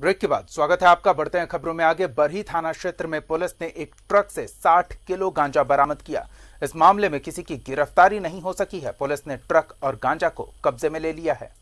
break के बाद स्वागत है आपका बढ़ते हैं खबरों में आगे बरही थाना क्षेत्र में पुलिस ने एक ट्रक से 60 किलो गांजा बरामद किया इस मामले में किसी की गिरफ्तारी नहीं हो सकी है पुलिस ने ट्रक और गांजा को कब्जे में ले लिया है